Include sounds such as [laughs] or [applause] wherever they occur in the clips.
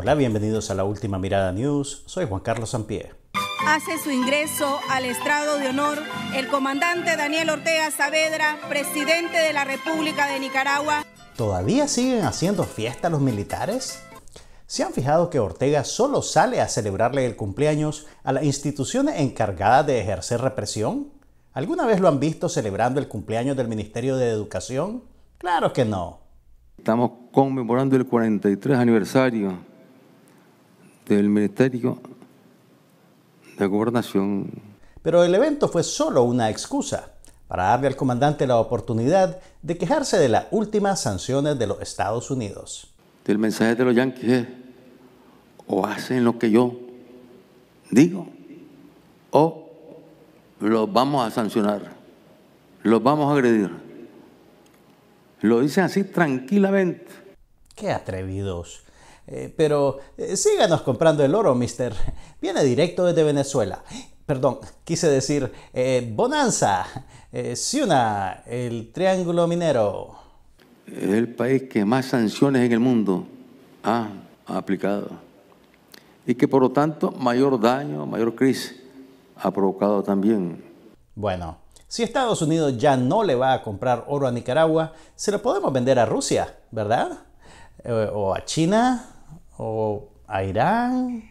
Hola, bienvenidos a la última mirada news. Soy Juan Carlos Sampié. Hace su ingreso al estrado de honor el comandante Daniel Ortega Saavedra, presidente de la República de Nicaragua. ¿Todavía siguen haciendo fiesta los militares? ¿Se han fijado que Ortega solo sale a celebrarle el cumpleaños a las instituciones encargadas de ejercer represión? ¿Alguna vez lo han visto celebrando el cumpleaños del Ministerio de Educación? Claro que no. Estamos conmemorando el 43 aniversario del Ministerio de Gobernación. Pero el evento fue solo una excusa para darle al comandante la oportunidad de quejarse de las últimas sanciones de los Estados Unidos. El mensaje de los yanquis es, o hacen lo que yo digo, o los vamos a sancionar, los vamos a agredir. Lo dicen así tranquilamente. Qué atrevidos. Eh, pero eh, síganos comprando el oro, mister. Viene directo desde Venezuela. Perdón, quise decir eh, Bonanza, eh, una el Triángulo Minero. Es el país que más sanciones en el mundo ha aplicado y que por lo tanto mayor daño, mayor crisis ha provocado también. Bueno, si Estados Unidos ya no le va a comprar oro a Nicaragua, se lo podemos vender a Rusia, ¿verdad? o a China o a Irán.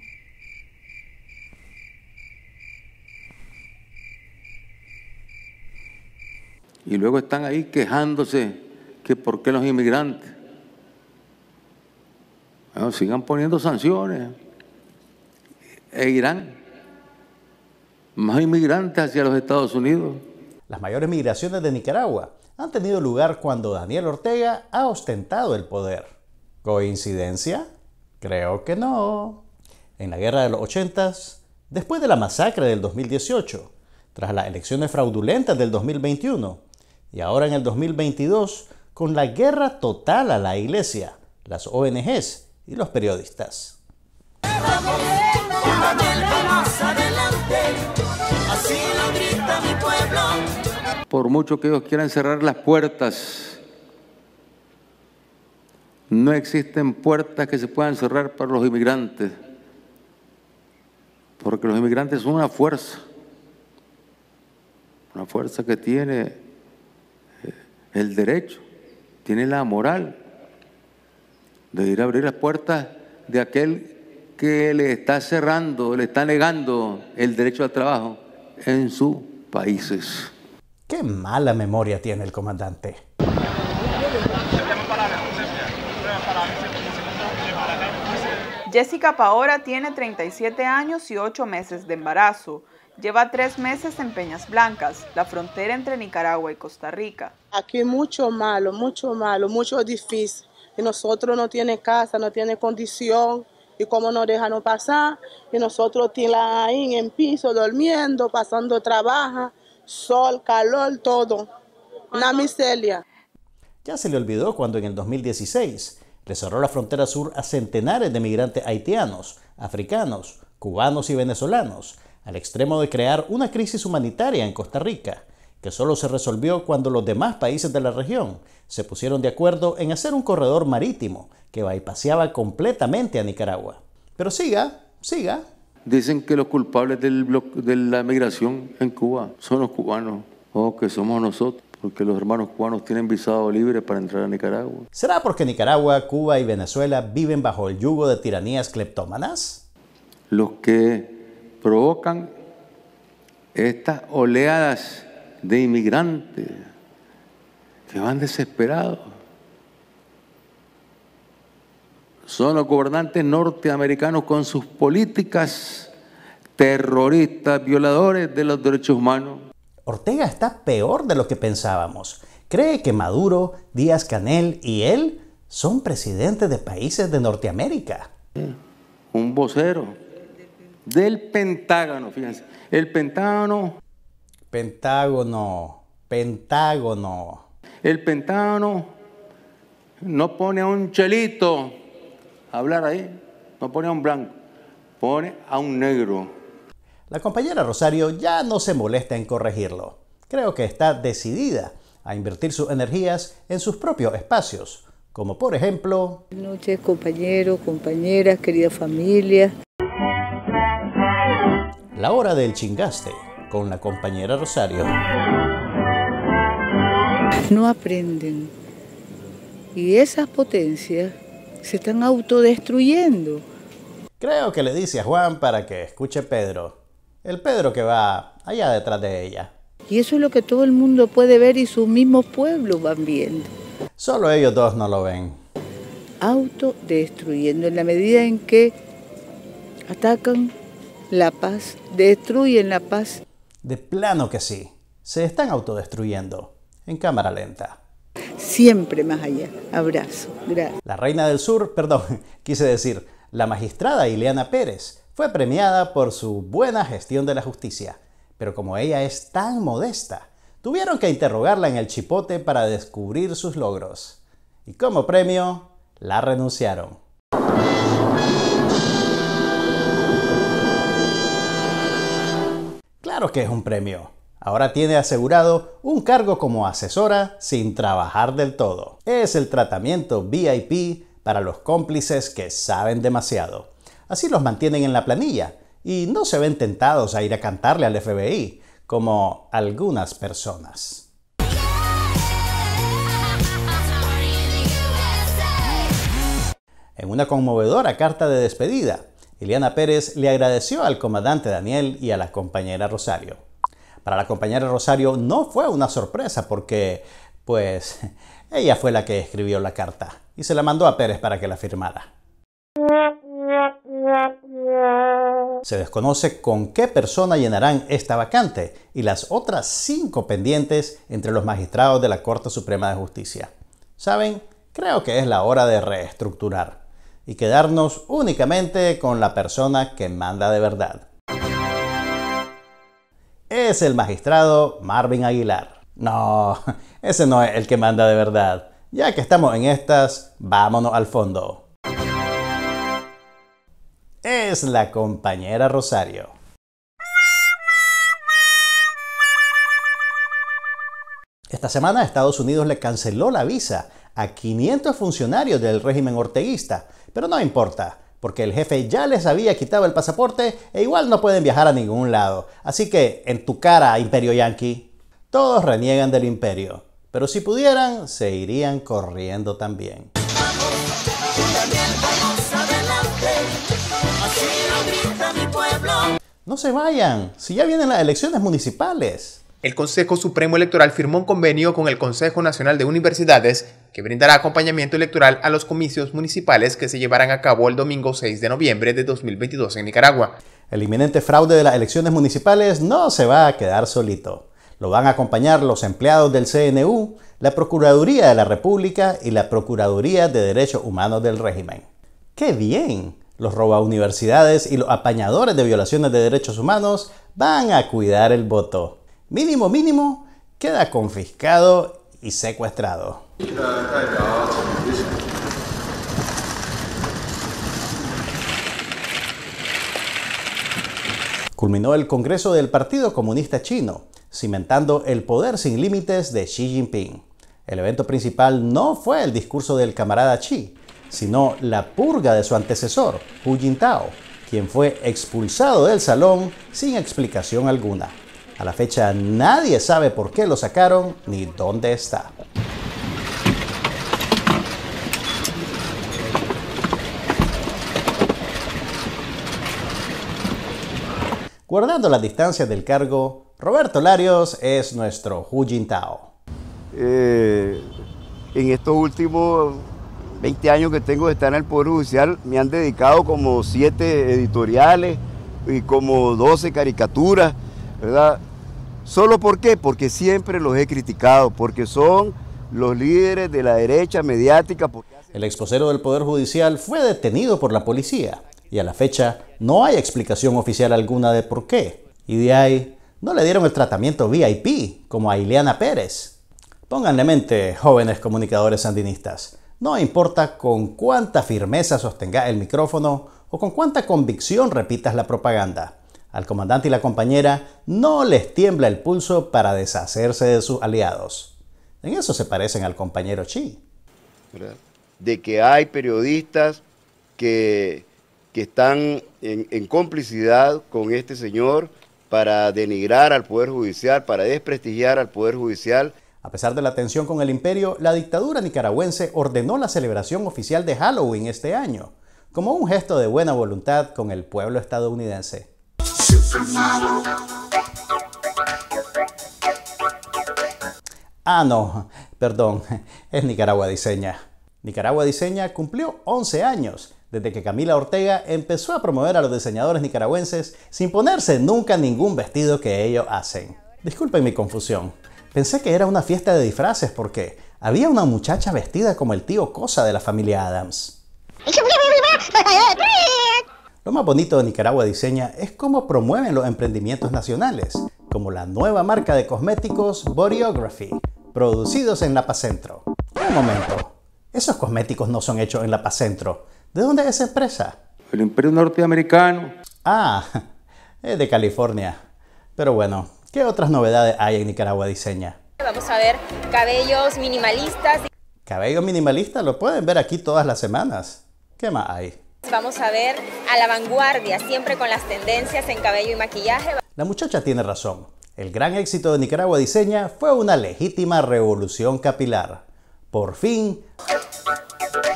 Y luego están ahí quejándose que por qué los inmigrantes. sigan poniendo sanciones. E Irán, más inmigrantes hacia los Estados Unidos. Las mayores migraciones de Nicaragua han tenido lugar cuando Daniel Ortega ha ostentado el poder. ¿Coincidencia? Creo que no. En la guerra de los 80, después de la masacre del 2018, tras las elecciones fraudulentas del 2021 y ahora en el 2022 con la guerra total a la iglesia, las ONGs y los periodistas. Por mucho que ellos quieran cerrar las puertas no existen puertas que se puedan cerrar para los inmigrantes, porque los inmigrantes son una fuerza, una fuerza que tiene eh, el derecho, tiene la moral de ir a abrir las puertas de aquel que le está cerrando, le está negando el derecho al trabajo en sus países. Qué mala memoria tiene el comandante. Jessica Paora tiene 37 años y 8 meses de embarazo. Lleva tres meses en Peñas Blancas, la frontera entre Nicaragua y Costa Rica. Aquí mucho malo, mucho malo, mucho difícil. Y nosotros no tiene casa, no tiene condición. Y cómo nos dejan pasar. Y nosotros ahí en piso, durmiendo, pasando trabajo, sol, calor, todo. Una miseria. Ya se le olvidó cuando en el 2016 le cerró la frontera sur a centenares de migrantes haitianos, africanos, cubanos y venezolanos, al extremo de crear una crisis humanitaria en Costa Rica, que solo se resolvió cuando los demás países de la región se pusieron de acuerdo en hacer un corredor marítimo que bypaseaba completamente a Nicaragua. Pero siga, siga. Dicen que los culpables del de la migración en Cuba son los cubanos o que somos nosotros porque los hermanos cubanos tienen visado libre para entrar a Nicaragua. ¿Será porque Nicaragua, Cuba y Venezuela viven bajo el yugo de tiranías cleptómanas? Los que provocan estas oleadas de inmigrantes que van desesperados son los gobernantes norteamericanos con sus políticas terroristas, violadores de los derechos humanos Ortega está peor de lo que pensábamos. Cree que Maduro, Díaz Canel y él son presidentes de países de Norteamérica. Un vocero del Pentágono, fíjense. El Pentágono. Pentágono, Pentágono. El Pentágono no pone a un chelito a hablar ahí, no pone a un blanco, pone a un negro. La compañera Rosario ya no se molesta en corregirlo. Creo que está decidida a invertir sus energías en sus propios espacios, como por ejemplo... Buenas noches compañeros, compañeras, querida familia. La hora del chingaste con la compañera Rosario. No aprenden. Y esas potencias se están autodestruyendo. Creo que le dice a Juan para que escuche Pedro el Pedro que va allá detrás de ella. Y eso es lo que todo el mundo puede ver y sus mismos pueblos van viendo. Solo ellos dos no lo ven. Autodestruyendo en la medida en que atacan la paz, destruyen la paz. De plano que sí, se están autodestruyendo en cámara lenta. Siempre más allá. Abrazo. Gracias. La reina del sur, perdón, [laughs] quise decir, la magistrada Ileana Pérez fue premiada por su buena gestión de la justicia, pero como ella es tan modesta, tuvieron que interrogarla en el chipote para descubrir sus logros. Y como premio, la renunciaron. Claro que es un premio. Ahora tiene asegurado un cargo como asesora sin trabajar del todo. Es el tratamiento VIP para los cómplices que saben demasiado. Así los mantienen en la planilla y no se ven tentados a ir a cantarle al FBI, como algunas personas. En una conmovedora carta de despedida, Eliana Pérez le agradeció al comandante Daniel y a la compañera Rosario. Para la compañera Rosario no fue una sorpresa porque, pues, [laughs] ella fue la que escribió la carta y se la mandó a Pérez para que la firmara. Se desconoce con qué persona llenarán esta vacante y las otras cinco pendientes entre los magistrados de la Corte Suprema de Justicia. ¿Saben? Creo que es la hora de reestructurar y quedarnos únicamente con la persona que manda de verdad. Es el magistrado Marvin Aguilar. No, [laughs] ese no es el que manda de verdad. Ya que estamos en estas, vámonos al fondo es la compañera Rosario. Esta semana Estados Unidos le canceló la visa a 500 funcionarios del régimen orteguista, pero no importa, porque el jefe ya les había quitado el pasaporte e igual no pueden viajar a ningún lado. Así que, en tu cara, imperio Yankee, todos reniegan del imperio, pero si pudieran, se irían corriendo también. No se vayan, si ya vienen las elecciones municipales. El Consejo Supremo Electoral firmó un convenio con el Consejo Nacional de Universidades que brindará acompañamiento electoral a los comicios municipales que se llevarán a cabo el domingo 6 de noviembre de 2022 en Nicaragua. El inminente fraude de las elecciones municipales no se va a quedar solito. Lo van a acompañar los empleados del CNU, la Procuraduría de la República y la Procuraduría de Derechos Humanos del régimen. ¡Qué bien! Los roba universidades y los apañadores de violaciones de derechos humanos van a cuidar el voto. Mínimo, mínimo, queda confiscado y secuestrado. Culminó el Congreso del Partido Comunista Chino, cimentando el poder sin límites de Xi Jinping. El evento principal no fue el discurso del camarada Xi, sino la purga de su antecesor, Hu Jintao, quien fue expulsado del salón sin explicación alguna. A la fecha nadie sabe por qué lo sacaron ni dónde está. Guardando las distancias del cargo, Roberto Larios es nuestro Hu Jintao. Eh, en estos últimos 20 años que tengo de estar en el Poder Judicial, me han dedicado como 7 editoriales y como 12 caricaturas, ¿verdad? ¿Solo por qué? Porque siempre los he criticado, porque son los líderes de la derecha mediática. El exposero del Poder Judicial fue detenido por la policía y a la fecha no hay explicación oficial alguna de por qué. Y de ahí no le dieron el tratamiento VIP como a Ileana Pérez. Pónganle mente, jóvenes comunicadores sandinistas. No importa con cuánta firmeza sostenga el micrófono o con cuánta convicción repitas la propaganda. Al comandante y la compañera no les tiembla el pulso para deshacerse de sus aliados. En eso se parecen al compañero Chi. De que hay periodistas que, que están en, en complicidad con este señor para denigrar al Poder Judicial, para desprestigiar al Poder Judicial. A pesar de la tensión con el imperio, la dictadura nicaragüense ordenó la celebración oficial de Halloween este año, como un gesto de buena voluntad con el pueblo estadounidense. Ah, no, perdón, [laughs] es Nicaragua Diseña. Nicaragua Diseña cumplió 11 años desde que Camila Ortega empezó a promover a los diseñadores nicaragüenses sin ponerse nunca ningún vestido que ellos hacen. Disculpen mi confusión. Pensé que era una fiesta de disfraces porque había una muchacha vestida como el tío Cosa de la familia Adams. Lo más bonito de Nicaragua Diseña es cómo promueven los emprendimientos nacionales, como la nueva marca de cosméticos Boreography, producidos en La Paz Centro. Un momento, esos cosméticos no son hechos en La Paz Centro. ¿De dónde es esa empresa? El Imperio Norteamericano. Ah, [laughs] es de California. Pero bueno, ¿Qué otras novedades hay en Nicaragua Diseña? Vamos a ver cabellos minimalistas. ¿Cabellos minimalistas? lo pueden ver aquí todas las semanas. ¿Qué más hay? Vamos a ver a la vanguardia, siempre con las tendencias en cabello y maquillaje. La muchacha tiene razón. El gran éxito de Nicaragua Diseña fue una legítima revolución capilar. Por fin,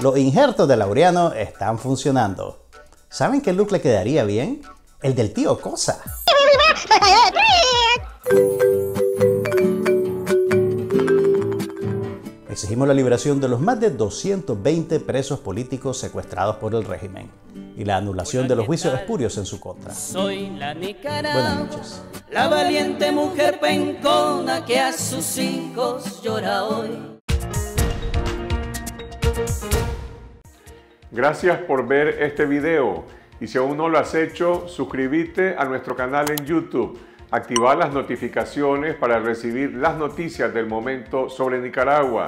los injertos de Laureano están funcionando. ¿Saben qué look le quedaría bien? El del tío Cosa. [laughs] Exigimos la liberación de los más de 220 presos políticos secuestrados por el régimen y la anulación de los juicios espurios en su contra. Soy la Nicaragua, La valiente mujer pencona que a sus hijos llora hoy. Gracias por ver este video y si aún no lo has hecho, suscríbete a nuestro canal en YouTube. Activa las notificaciones para recibir las noticias del momento sobre Nicaragua.